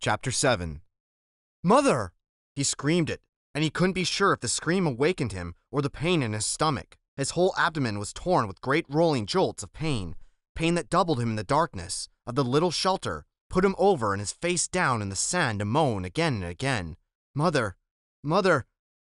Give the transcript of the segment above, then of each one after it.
Chapter 7 Mother! He screamed it, and he couldn't be sure if the scream awakened him or the pain in his stomach. His whole abdomen was torn with great rolling jolts of pain, pain that doubled him in the darkness of the little shelter, put him over and his face down in the sand to moan again and again. Mother! Mother!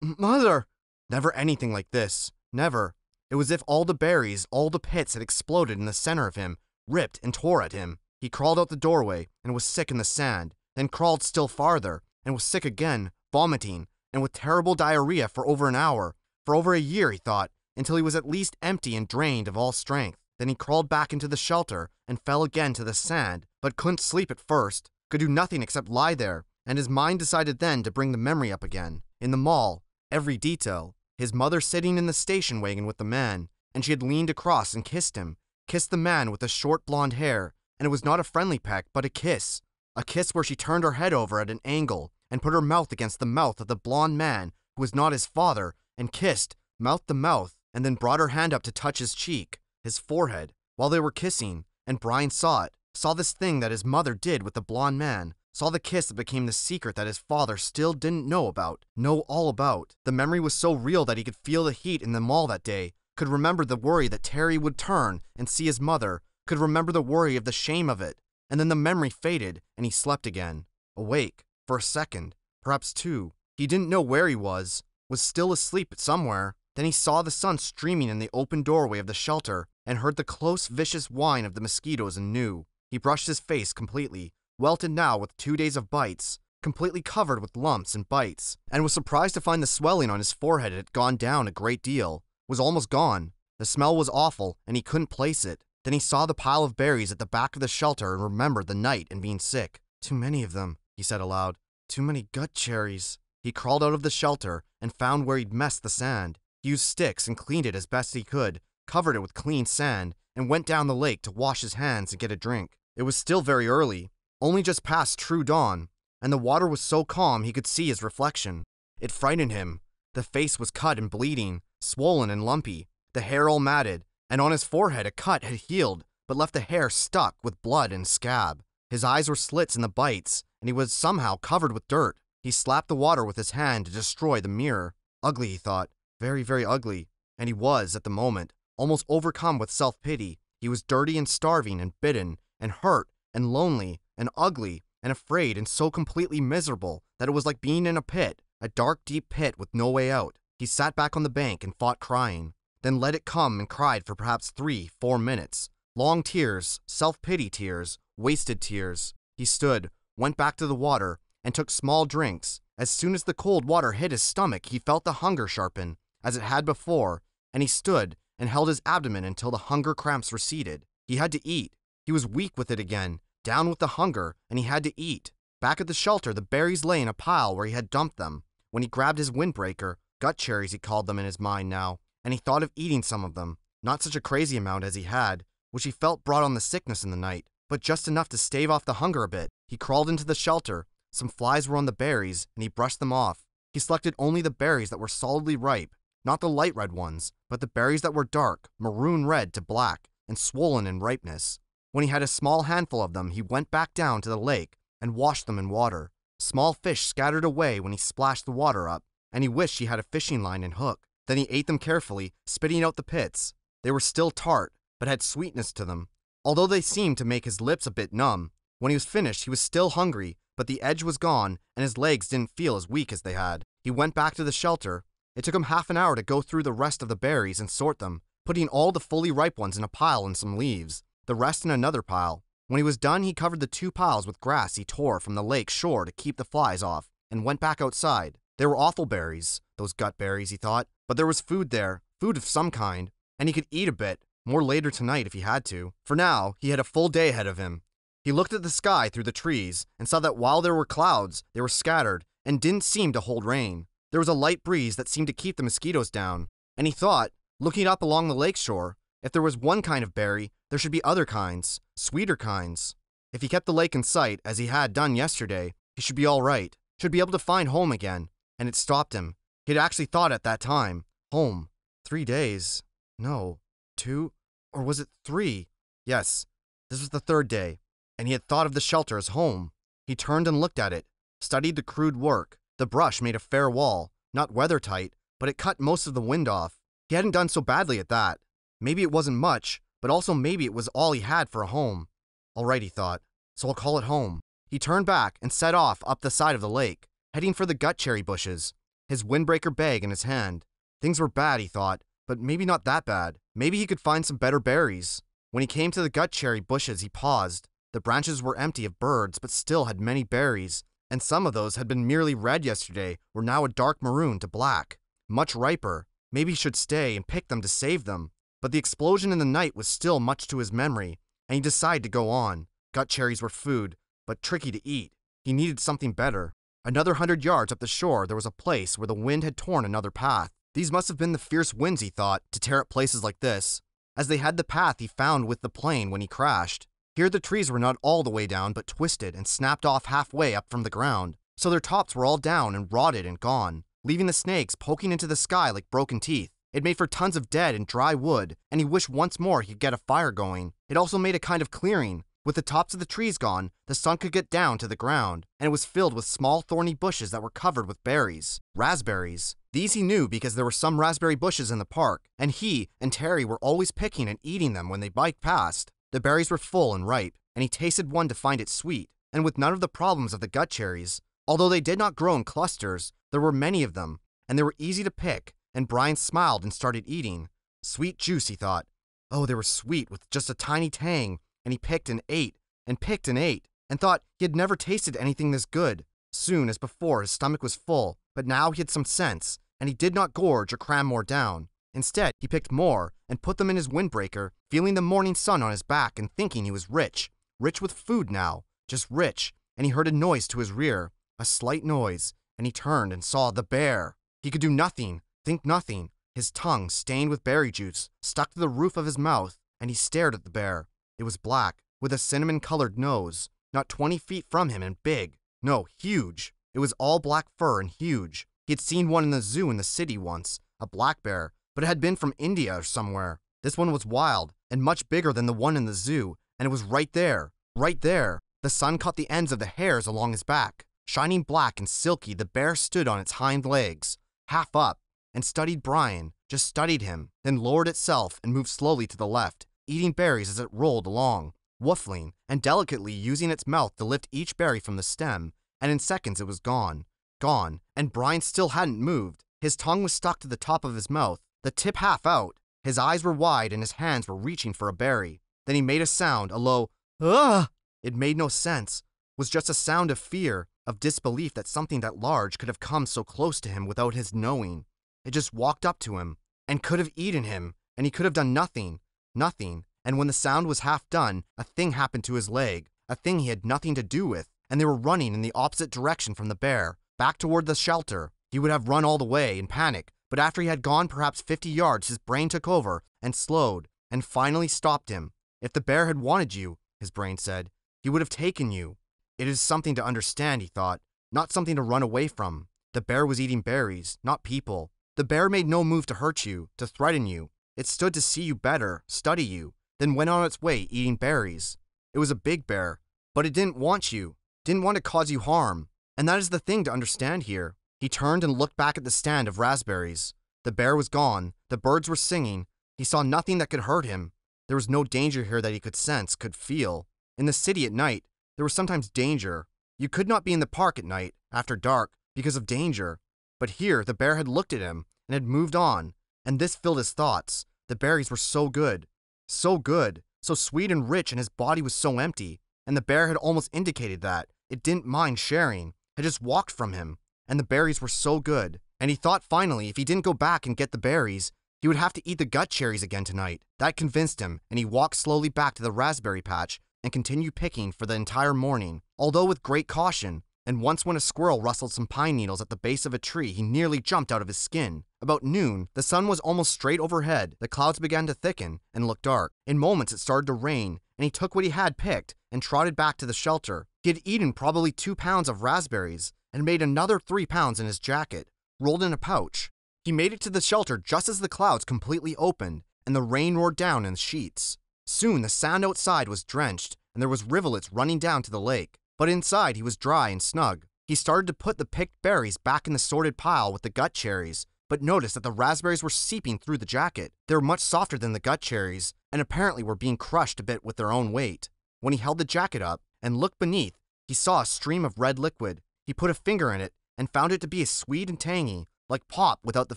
Mother! Never anything like this. Never. It was as if all the berries, all the pits had exploded in the center of him, ripped and tore at him. He crawled out the doorway and was sick in the sand then crawled still farther, and was sick again, vomiting, and with terrible diarrhea for over an hour, for over a year, he thought, until he was at least empty and drained of all strength. Then he crawled back into the shelter and fell again to the sand, but couldn't sleep at first, could do nothing except lie there, and his mind decided then to bring the memory up again. In the mall, every detail, his mother sitting in the station wagon with the man, and she had leaned across and kissed him, kissed the man with the short blonde hair, and it was not a friendly peck, but a kiss, a kiss where she turned her head over at an angle and put her mouth against the mouth of the blond man who was not his father and kissed, mouth to mouth, and then brought her hand up to touch his cheek, his forehead, while they were kissing, and Brian saw it, saw this thing that his mother did with the blond man, saw the kiss that became the secret that his father still didn't know about, know all about. The memory was so real that he could feel the heat in the mall that day, could remember the worry that Terry would turn and see his mother, could remember the worry of the shame of it, and then the memory faded and he slept again, awake, for a second, perhaps two. He didn't know where he was, was still asleep somewhere. Then he saw the sun streaming in the open doorway of the shelter and heard the close, vicious whine of the mosquitoes and knew. He brushed his face completely, welted now with two days of bites, completely covered with lumps and bites, and was surprised to find the swelling on his forehead had gone down a great deal, was almost gone. The smell was awful, and he couldn't place it. Then he saw the pile of berries at the back of the shelter and remembered the night and being sick. Too many of them, he said aloud. Too many gut cherries. He crawled out of the shelter and found where he'd messed the sand. He used sticks and cleaned it as best he could, covered it with clean sand, and went down the lake to wash his hands and get a drink. It was still very early, only just past true dawn, and the water was so calm he could see his reflection. It frightened him. The face was cut and bleeding, swollen and lumpy, the hair all matted, and on his forehead a cut had healed, but left the hair stuck with blood and scab. His eyes were slits in the bites, and he was somehow covered with dirt. He slapped the water with his hand to destroy the mirror. Ugly, he thought. Very, very ugly. And he was, at the moment, almost overcome with self pity. He was dirty and starving and bitten and hurt and lonely and ugly and afraid and so completely miserable that it was like being in a pit, a dark, deep pit with no way out. He sat back on the bank and fought crying then let it come and cried for perhaps three, four minutes. Long tears, self pity tears, wasted tears. He stood, went back to the water, and took small drinks. As soon as the cold water hit his stomach, he felt the hunger sharpen, as it had before, and he stood and held his abdomen until the hunger cramps receded. He had to eat. He was weak with it again, down with the hunger, and he had to eat. Back at the shelter, the berries lay in a pile where he had dumped them. When he grabbed his windbreaker, gut cherries he called them in his mind now, and he thought of eating some of them, not such a crazy amount as he had, which he felt brought on the sickness in the night, but just enough to stave off the hunger a bit. He crawled into the shelter. Some flies were on the berries, and he brushed them off. He selected only the berries that were solidly ripe, not the light red ones, but the berries that were dark, maroon red to black, and swollen in ripeness. When he had a small handful of them, he went back down to the lake and washed them in water. Small fish scattered away when he splashed the water up, and he wished he had a fishing line and hook. Then he ate them carefully, spitting out the pits. They were still tart, but had sweetness to them, although they seemed to make his lips a bit numb. When he was finished, he was still hungry, but the edge was gone, and his legs didn't feel as weak as they had. He went back to the shelter. It took him half an hour to go through the rest of the berries and sort them, putting all the fully ripe ones in a pile and some leaves, the rest in another pile. When he was done, he covered the two piles with grass he tore from the lake shore to keep the flies off, and went back outside. They were awful berries, those gut berries, he thought, but there was food there, food of some kind, and he could eat a bit, more later tonight if he had to. For now, he had a full day ahead of him. He looked at the sky through the trees and saw that while there were clouds, they were scattered and didn't seem to hold rain. There was a light breeze that seemed to keep the mosquitoes down, and he thought, looking up along the lake shore, if there was one kind of berry, there should be other kinds, sweeter kinds. If he kept the lake in sight, as he had done yesterday, he should be all right, should be able to find home again. And it stopped him. He'd actually thought at that time, home, three days. No, two, or was it three? Yes, this was the third day, and he had thought of the shelter as home. He turned and looked at it, studied the crude work. The brush made a fair wall, not weather tight, but it cut most of the wind off. He hadn't done so badly at that. Maybe it wasn't much, but also maybe it was all he had for a home. All right, he thought, so I'll call it home. He turned back and set off up the side of the lake, heading for the gut cherry bushes, his windbreaker bag in his hand. Things were bad, he thought, but maybe not that bad. Maybe he could find some better berries. When he came to the gut cherry bushes, he paused. The branches were empty of birds, but still had many berries, and some of those had been merely red yesterday were now a dark maroon to black. Much riper. Maybe he should stay and pick them to save them. But the explosion in the night was still much to his memory, and he decided to go on. Gut cherries were food, but tricky to eat. He needed something better. Another hundred yards up the shore, there was a place where the wind had torn another path. These must have been the fierce winds, he thought, to tear up places like this, as they had the path he found with the plane when he crashed. Here the trees were not all the way down, but twisted and snapped off halfway up from the ground, so their tops were all down and rotted and gone, leaving the snakes poking into the sky like broken teeth. It made for tons of dead and dry wood, and he wished once more he could get a fire going. It also made a kind of clearing, with the tops of the trees gone, the sun could get down to the ground, and it was filled with small thorny bushes that were covered with berries, raspberries. These he knew because there were some raspberry bushes in the park, and he and Terry were always picking and eating them when they biked past. The berries were full and ripe, and he tasted one to find it sweet, and with none of the problems of the gut cherries. Although they did not grow in clusters, there were many of them, and they were easy to pick, and Brian smiled and started eating. Sweet juice, he thought. Oh, they were sweet with just a tiny tang, and he picked and ate, and picked and ate, and thought he had never tasted anything this good. Soon, as before, his stomach was full, but now he had some sense, and he did not gorge or cram more down. Instead, he picked more and put them in his windbreaker, feeling the morning sun on his back and thinking he was rich. Rich with food now, just rich, and he heard a noise to his rear, a slight noise, and he turned and saw the bear. He could do nothing, think nothing. His tongue, stained with berry juice, stuck to the roof of his mouth, and he stared at the bear. It was black, with a cinnamon colored nose, not 20 feet from him and big. No, huge. It was all black fur and huge. He had seen one in the zoo in the city once, a black bear, but it had been from India or somewhere. This one was wild and much bigger than the one in the zoo, and it was right there, right there. The sun caught the ends of the hairs along his back. Shining black and silky, the bear stood on its hind legs, half up, and studied Brian, just studied him, then lowered itself and moved slowly to the left, eating berries as it rolled along, wuffling and delicately using its mouth to lift each berry from the stem, and in seconds it was gone, gone, and Brian still hadn't moved. His tongue was stuck to the top of his mouth, the tip half out. His eyes were wide and his hands were reaching for a berry. Then he made a sound, a low, ugh! It made no sense, was just a sound of fear, of disbelief that something that large could have come so close to him without his knowing. It just walked up to him and could have eaten him, and he could have done nothing, nothing, and when the sound was half done, a thing happened to his leg, a thing he had nothing to do with, and they were running in the opposite direction from the bear, back toward the shelter. He would have run all the way in panic, but after he had gone perhaps 50 yards, his brain took over and slowed and finally stopped him. If the bear had wanted you, his brain said, he would have taken you. It is something to understand, he thought, not something to run away from. The bear was eating berries, not people. The bear made no move to hurt you, to threaten you. It stood to see you better, study you, then went on its way eating berries. It was a big bear, but it didn't want you, didn't want to cause you harm. And that is the thing to understand here. He turned and looked back at the stand of raspberries. The bear was gone, the birds were singing. He saw nothing that could hurt him. There was no danger here that he could sense, could feel. In the city at night, there was sometimes danger. You could not be in the park at night, after dark, because of danger. But here, the bear had looked at him and had moved on, and this filled his thoughts. The berries were so good, so good, so sweet and rich, and his body was so empty. And the bear had almost indicated that. It didn't mind sharing, had just walked from him. And the berries were so good. And he thought finally, if he didn't go back and get the berries, he would have to eat the gut cherries again tonight. That convinced him, and he walked slowly back to the raspberry patch and continued picking for the entire morning, although with great caution, and once when a squirrel rustled some pine needles at the base of a tree, he nearly jumped out of his skin. About noon, the sun was almost straight overhead, the clouds began to thicken and look dark. In moments, it started to rain, and he took what he had picked and trotted back to the shelter. He had eaten probably two pounds of raspberries and made another three pounds in his jacket, rolled in a pouch. He made it to the shelter just as the clouds completely opened and the rain roared down in sheets. Soon the sand outside was drenched and there was rivulets running down to the lake. But inside, he was dry and snug. He started to put the picked berries back in the sorted pile with the gut cherries, but noticed that the raspberries were seeping through the jacket. They were much softer than the gut cherries, and apparently were being crushed a bit with their own weight. When he held the jacket up and looked beneath, he saw a stream of red liquid. He put a finger in it and found it to be as sweet and tangy, like pop without the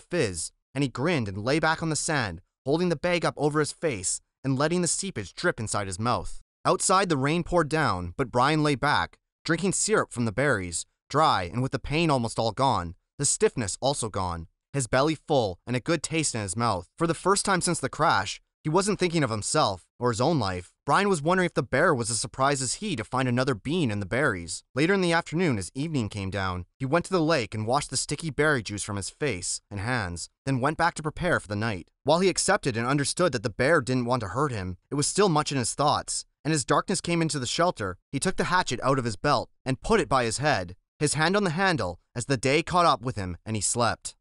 fizz, and he grinned and lay back on the sand, holding the bag up over his face and letting the seepage drip inside his mouth. Outside, the rain poured down, but Brian lay back, drinking syrup from the berries, dry and with the pain almost all gone, the stiffness also gone, his belly full and a good taste in his mouth. For the first time since the crash, he wasn't thinking of himself or his own life. Brian was wondering if the bear was as surprised as he to find another bean in the berries. Later in the afternoon, as evening came down, he went to the lake and washed the sticky berry juice from his face and hands, then went back to prepare for the night. While he accepted and understood that the bear didn't want to hurt him, it was still much in his thoughts, and as darkness came into the shelter, he took the hatchet out of his belt and put it by his head, his hand on the handle, as the day caught up with him and he slept.